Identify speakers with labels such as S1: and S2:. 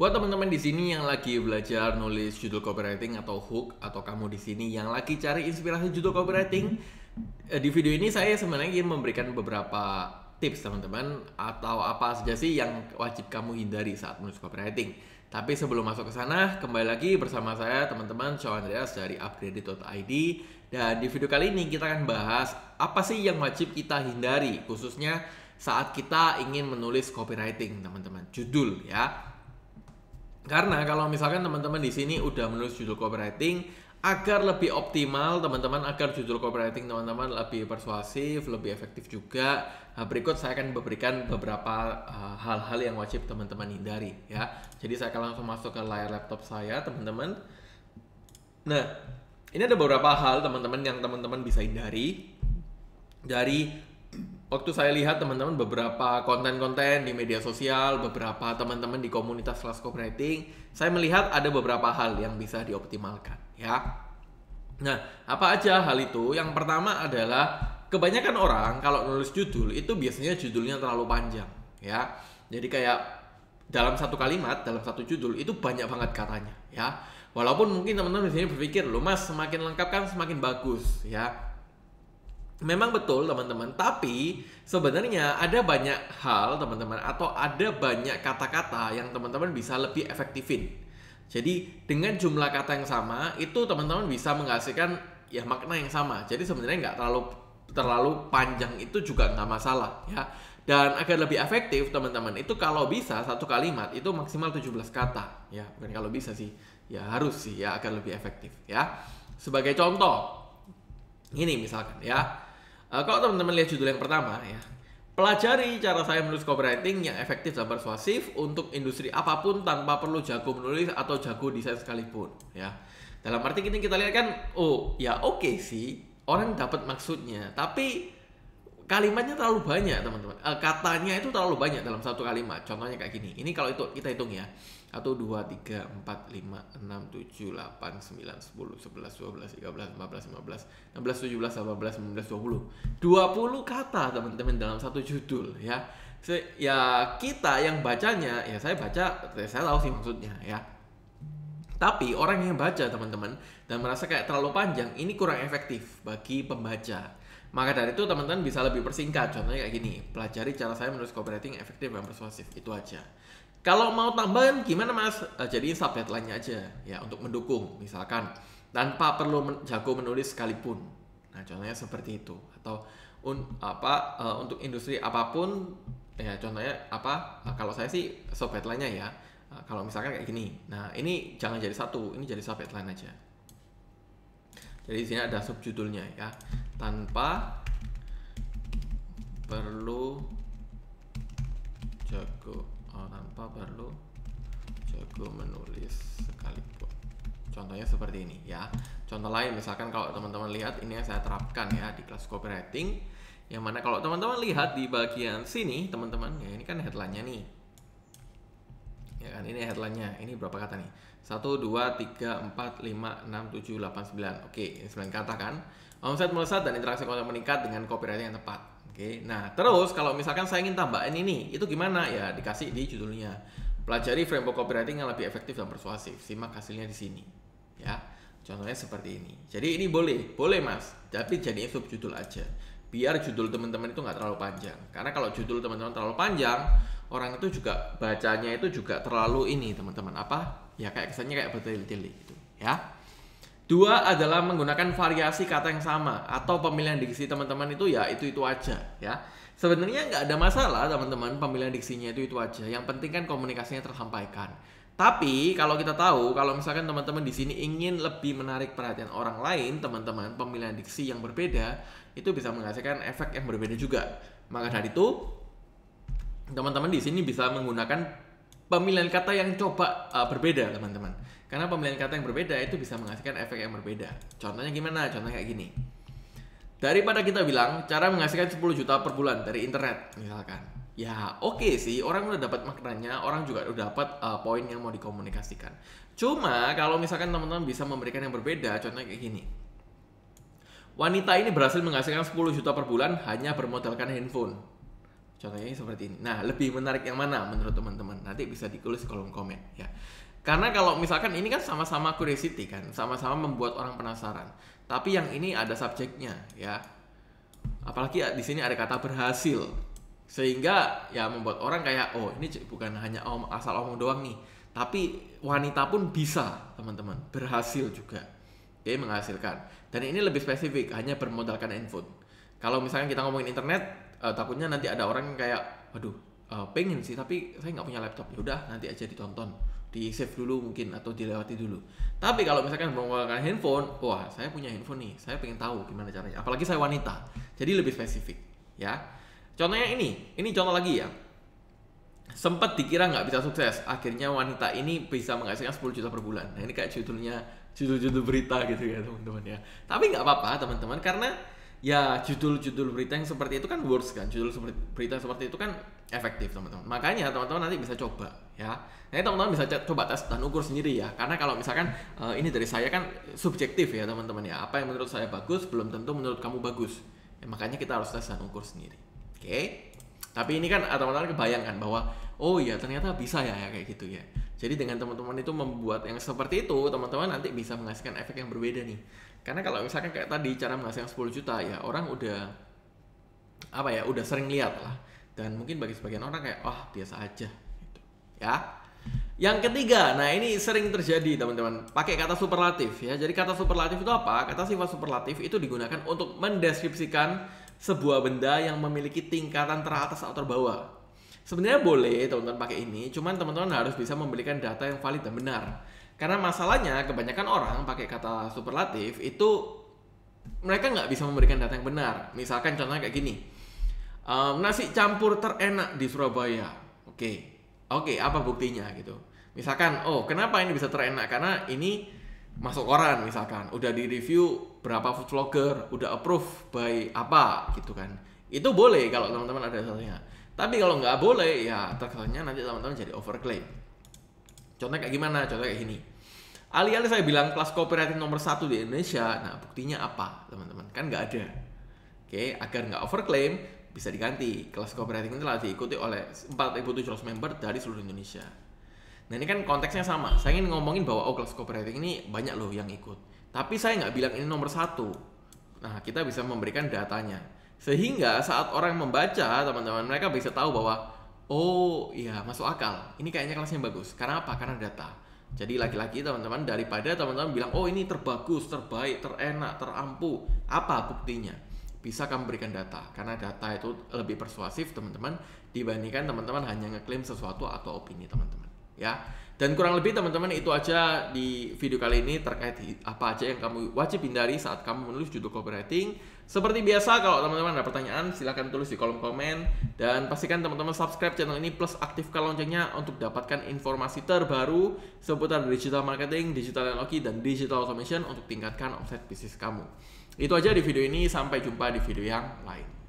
S1: Buat teman-teman di sini yang lagi belajar nulis judul copywriting atau hook atau kamu di sini yang lagi cari inspirasi judul copywriting, eh, di video ini saya sebenarnya ingin memberikan beberapa tips teman-teman atau apa saja sih yang wajib kamu hindari saat menulis copywriting. Tapi sebelum masuk ke sana, kembali lagi bersama saya teman-teman Shaw Andreas dari upgrade.id dan di video kali ini kita akan bahas apa sih yang wajib kita hindari khususnya saat kita ingin menulis copywriting teman-teman judul ya karena kalau misalkan teman-teman di sini udah menulis judul copywriting, agar lebih optimal teman-teman, agar judul copywriting teman-teman lebih persuasif, lebih efektif juga. Nah, berikut saya akan memberikan beberapa eh, hal-hal uh, yang wajib teman-teman hindari ya. Jadi saya akan langsung masuk ke layar laptop saya, teman-teman. Nah, ini ada beberapa hal teman-teman yang teman-teman bisa hindari dari waktu saya lihat teman-teman beberapa konten-konten di media sosial, beberapa teman-teman di komunitas kelas copywriting, saya melihat ada beberapa hal yang bisa dioptimalkan ya. Nah, apa aja hal itu? Yang pertama adalah kebanyakan orang kalau nulis judul itu biasanya judulnya terlalu panjang ya. Jadi kayak dalam satu kalimat, dalam satu judul itu banyak banget katanya ya. Walaupun mungkin teman-teman di sini berpikir, "Loh, Mas, semakin lengkap kan semakin bagus," ya. Memang betul teman-teman, tapi sebenarnya ada banyak hal teman-teman atau ada banyak kata-kata yang teman-teman bisa lebih efektifin. Jadi dengan jumlah kata yang sama itu teman-teman bisa menghasilkan ya makna yang sama. Jadi sebenarnya nggak terlalu terlalu panjang itu juga nggak masalah ya. Dan agar lebih efektif teman-teman itu kalau bisa satu kalimat itu maksimal 17 kata ya. Bukan kalau bisa sih, ya harus sih ya agar lebih efektif ya. Sebagai contoh ini misalkan ya Uh, kalau teman-teman lihat judul yang pertama ya, pelajari cara saya menulis copywriting yang efektif dan persuasif untuk industri apapun tanpa perlu jago menulis atau jago desain sekalipun ya. Dalam arti ini kita lihat kan, oh ya oke okay sih, orang dapat maksudnya, tapi kalimatnya terlalu banyak teman-teman. Uh, katanya itu terlalu banyak dalam satu kalimat. Contohnya kayak gini. Ini kalau itu kita hitung ya atau dua tiga empat lima enam tujuh delapan sembilan sepuluh sebelas dua belas tiga belas empat belas lima belas enam belas tujuh belas delapan belas sembilan belas dua puluh dua puluh kata teman-teman dalam satu judul ya ya kita yang bacanya ya saya baca ya, saya tahu sih maksudnya ya tapi orang yang baca teman-teman dan merasa kayak terlalu panjang ini kurang efektif bagi pembaca maka dari itu teman-teman bisa lebih persingkat contohnya kayak gini pelajari cara saya menulis copywriting efektif dan persuasif itu aja kalau mau tambahan gimana mas? Uh, eh, jadiin sub lainnya nya aja ya untuk mendukung misalkan tanpa perlu men jago menulis sekalipun. Nah contohnya seperti itu atau un apa uh, untuk industri apapun ya contohnya apa uh, kalau saya sih sub nya ya uh, kalau misalkan kayak gini. Nah ini jangan jadi satu ini jadi sub lain aja. Jadi di sini ada subjudulnya ya tanpa perlu jago tanpa perlu jago menulis sekalipun contohnya seperti ini ya contoh lain misalkan kalau teman-teman lihat ini yang saya terapkan ya di kelas copywriting yang mana kalau teman-teman lihat di bagian sini teman-teman ya ini kan headline-nya nih ya kan ini headline-nya ini berapa kata nih 1 2 3 4 5 6 7 8 9 oke ini 9 kata kan omset melesat dan interaksi konten meningkat dengan copywriting yang tepat Oke, nah terus kalau misalkan saya ingin tambahin ini, itu gimana ya? Dikasih di judulnya. Pelajari framework copywriting yang lebih efektif dan persuasif. Simak hasilnya di sini. Ya, contohnya seperti ini. Jadi ini boleh, boleh mas. Tapi jadinya subjudul aja. Biar judul teman-teman itu nggak terlalu panjang. Karena kalau judul teman-teman terlalu panjang, orang itu juga bacanya itu juga terlalu ini teman-teman apa? Ya kayak kesannya kayak betul-betul gitu. Ya. Dua adalah menggunakan variasi kata yang sama atau pemilihan diksi teman-teman itu ya itu itu aja ya. Sebenarnya nggak ada masalah teman-teman pemilihan diksinya itu itu aja. Yang penting kan komunikasinya tersampaikan. Tapi kalau kita tahu kalau misalkan teman-teman di sini ingin lebih menarik perhatian orang lain, teman-teman pemilihan diksi yang berbeda itu bisa menghasilkan efek yang berbeda juga. Maka dari itu teman-teman di sini bisa menggunakan pemilihan kata yang coba uh, berbeda teman-teman karena pemilihan kata yang berbeda itu bisa menghasilkan efek yang berbeda contohnya gimana contohnya kayak gini daripada kita bilang cara menghasilkan 10 juta per bulan dari internet misalkan ya oke okay sih orang udah dapat maknanya orang juga udah dapat uh, poin yang mau dikomunikasikan cuma kalau misalkan teman-teman bisa memberikan yang berbeda contohnya kayak gini wanita ini berhasil menghasilkan 10 juta per bulan hanya bermodalkan handphone Contohnya seperti ini. Nah, lebih menarik yang mana menurut teman-teman? Nanti bisa ditulis kolom komen ya. Karena kalau misalkan ini kan sama-sama curiosity kan, sama-sama membuat orang penasaran. Tapi yang ini ada subjeknya ya. Apalagi di sini ada kata berhasil. Sehingga ya membuat orang kayak oh, ini bukan hanya om asal omong doang nih, tapi wanita pun bisa, teman-teman. Berhasil juga. Oke, menghasilkan. Dan ini lebih spesifik, hanya bermodalkan handphone. Kalau misalkan kita ngomongin internet, uh, takutnya nanti ada orang yang kayak aduh, uh, pengen sih tapi saya nggak punya laptop ya udah nanti aja ditonton di save dulu mungkin atau dilewati dulu tapi kalau misalkan menggunakan handphone wah saya punya handphone nih saya pengen tahu gimana caranya apalagi saya wanita jadi lebih spesifik ya contohnya ini ini contoh lagi ya sempat dikira nggak bisa sukses akhirnya wanita ini bisa menghasilkan 10 juta per bulan nah ini kayak judulnya judul-judul berita gitu ya teman-teman ya tapi nggak apa-apa teman-teman karena ya judul-judul berita yang seperti itu kan words kan judul seperti, berita seperti itu kan efektif teman-teman makanya teman-teman nanti bisa coba ya nanti teman-teman bisa coba tes dan ukur sendiri ya karena kalau misalkan uh, ini dari saya kan subjektif ya teman-teman ya apa yang menurut saya bagus belum tentu menurut kamu bagus ya, makanya kita harus tes dan ukur sendiri oke okay? tapi ini kan eh, teman-teman kebayangkan bahwa oh iya ternyata bisa ya, ya, kayak gitu ya jadi dengan teman-teman itu membuat yang seperti itu teman-teman nanti bisa menghasilkan efek yang berbeda nih karena kalau misalkan kayak tadi cara menghasilkan 10 juta ya orang udah apa ya udah sering lihat lah dan mungkin bagi sebagian orang kayak wah oh, biasa aja gitu ya yang ketiga, nah ini sering terjadi teman-teman, pakai kata superlatif ya. Jadi kata superlatif itu apa? Kata sifat superlatif itu digunakan untuk mendeskripsikan sebuah benda yang memiliki tingkatan teratas atau terbawah. Sebenarnya boleh teman-teman pakai ini, cuman teman-teman harus bisa memberikan data yang valid dan benar. Karena masalahnya kebanyakan orang pakai kata superlatif itu mereka nggak bisa memberikan data yang benar. Misalkan contohnya kayak gini, um, nasi campur terenak di Surabaya. Oke, oke, apa buktinya gitu? Misalkan, oh kenapa ini bisa terenak? Karena ini masuk koran misalkan, udah di review berapa food vlogger, udah approve by apa gitu kan? Itu boleh kalau teman-teman ada salahnya. Tapi kalau nggak boleh, ya terkesannya nanti teman-teman jadi overclaim. Contohnya kayak gimana? Contohnya kayak gini. Alih-alih saya bilang kelas kooperatif nomor satu di Indonesia, nah buktinya apa, teman-teman? Kan nggak ada. Oke, agar nggak overclaim, bisa diganti. Kelas kooperatif ini telah diikuti oleh 4.700 member dari seluruh Indonesia. Nah ini kan konteksnya sama. Saya ingin ngomongin bahwa oh kelas kooperatif ini banyak loh yang ikut. Tapi saya nggak bilang ini nomor satu. Nah kita bisa memberikan datanya. Sehingga saat orang membaca, teman-teman, mereka bisa tahu bahwa oh, iya, masuk akal. Ini kayaknya kelasnya bagus. Karena apa? Karena data. Jadi laki-laki teman-teman daripada teman-teman bilang, "Oh, ini terbagus, terbaik, terenak, terampuh." Apa buktinya? bisa kamu berikan data karena data itu lebih persuasif teman-teman dibandingkan teman-teman hanya ngeklaim sesuatu atau opini teman-teman ya dan kurang lebih teman-teman itu aja di video kali ini terkait apa aja yang kamu wajib hindari saat kamu menulis judul copywriting seperti biasa kalau teman-teman ada pertanyaan silahkan tulis di kolom komen dan pastikan teman-teman subscribe channel ini plus aktifkan loncengnya untuk dapatkan informasi terbaru seputar digital marketing, digital teknologi dan digital automation untuk tingkatkan omset bisnis kamu. Itu aja di video ini sampai jumpa di video yang lain.